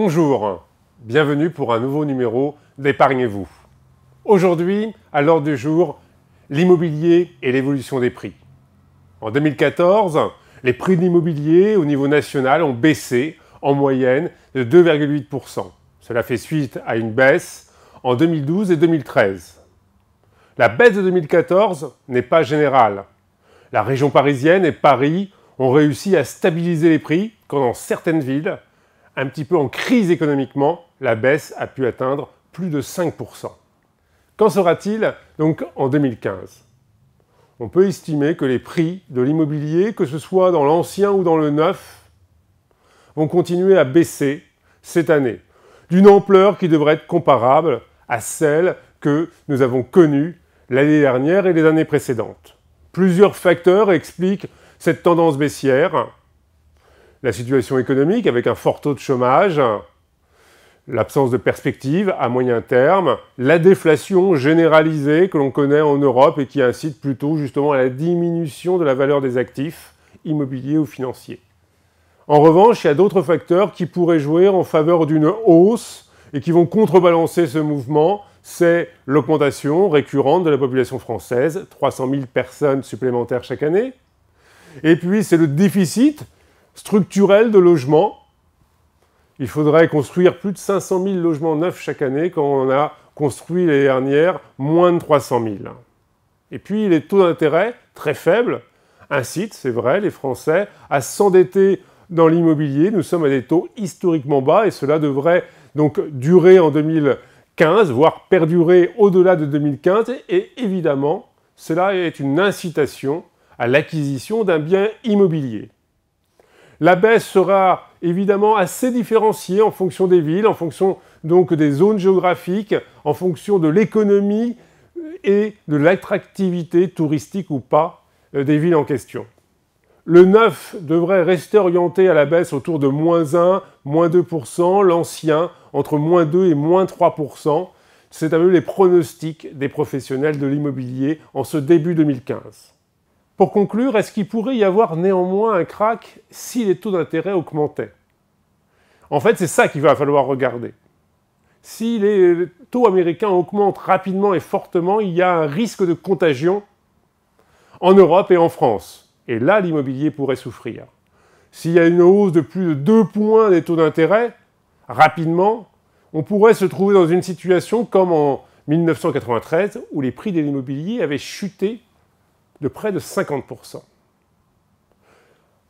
Bonjour, bienvenue pour un nouveau numéro d'Épargnez-vous. Aujourd'hui, à l'ordre du jour, l'immobilier et l'évolution des prix. En 2014, les prix de l'immobilier au niveau national ont baissé en moyenne de 2,8%. Cela fait suite à une baisse en 2012 et 2013. La baisse de 2014 n'est pas générale. La région parisienne et Paris ont réussi à stabiliser les prix quand dans certaines villes, un petit peu en crise économiquement, la baisse a pu atteindre plus de 5%. Qu'en sera-t-il donc en 2015 On peut estimer que les prix de l'immobilier, que ce soit dans l'ancien ou dans le neuf, vont continuer à baisser cette année, d'une ampleur qui devrait être comparable à celle que nous avons connue l'année dernière et les années précédentes. Plusieurs facteurs expliquent cette tendance baissière la situation économique avec un fort taux de chômage, l'absence de perspective à moyen terme, la déflation généralisée que l'on connaît en Europe et qui incite plutôt justement à la diminution de la valeur des actifs immobiliers ou financiers. En revanche, il y a d'autres facteurs qui pourraient jouer en faveur d'une hausse et qui vont contrebalancer ce mouvement. C'est l'augmentation récurrente de la population française, 300 000 personnes supplémentaires chaque année. Et puis, c'est le déficit structurelle de logements. Il faudrait construire plus de 500 000 logements neufs chaque année quand on a construit les dernières moins de 300 000. Et puis les taux d'intérêt très faibles incitent, c'est vrai, les Français à s'endetter dans l'immobilier. Nous sommes à des taux historiquement bas et cela devrait donc durer en 2015, voire perdurer au-delà de 2015. Et évidemment, cela est une incitation à l'acquisition d'un bien immobilier. La baisse sera évidemment assez différenciée en fonction des villes, en fonction donc des zones géographiques, en fonction de l'économie euh, et de l'attractivité touristique ou pas euh, des villes en question. Le 9 devrait rester orienté à la baisse autour de moins 1, moins 2%, l'ancien entre moins 2 et moins 3%. C'est à peu les pronostics des professionnels de l'immobilier en ce début 2015. Pour conclure, est-ce qu'il pourrait y avoir néanmoins un crack si les taux d'intérêt augmentaient En fait, c'est ça qu'il va falloir regarder. Si les taux américains augmentent rapidement et fortement, il y a un risque de contagion en Europe et en France. Et là, l'immobilier pourrait souffrir. S'il y a une hausse de plus de 2 points des taux d'intérêt, rapidement, on pourrait se trouver dans une situation comme en 1993 où les prix de l'immobilier avaient chuté de près de 50%.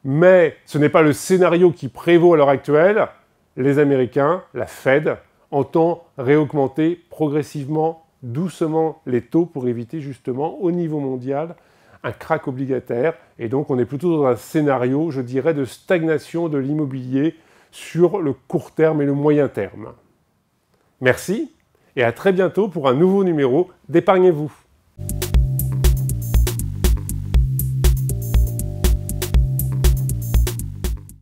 Mais ce n'est pas le scénario qui prévaut à l'heure actuelle. Les Américains, la Fed, entend réaugmenter progressivement, doucement les taux pour éviter justement au niveau mondial un crack obligataire. Et donc on est plutôt dans un scénario, je dirais, de stagnation de l'immobilier sur le court terme et le moyen terme. Merci et à très bientôt pour un nouveau numéro d'Épargnez-vous.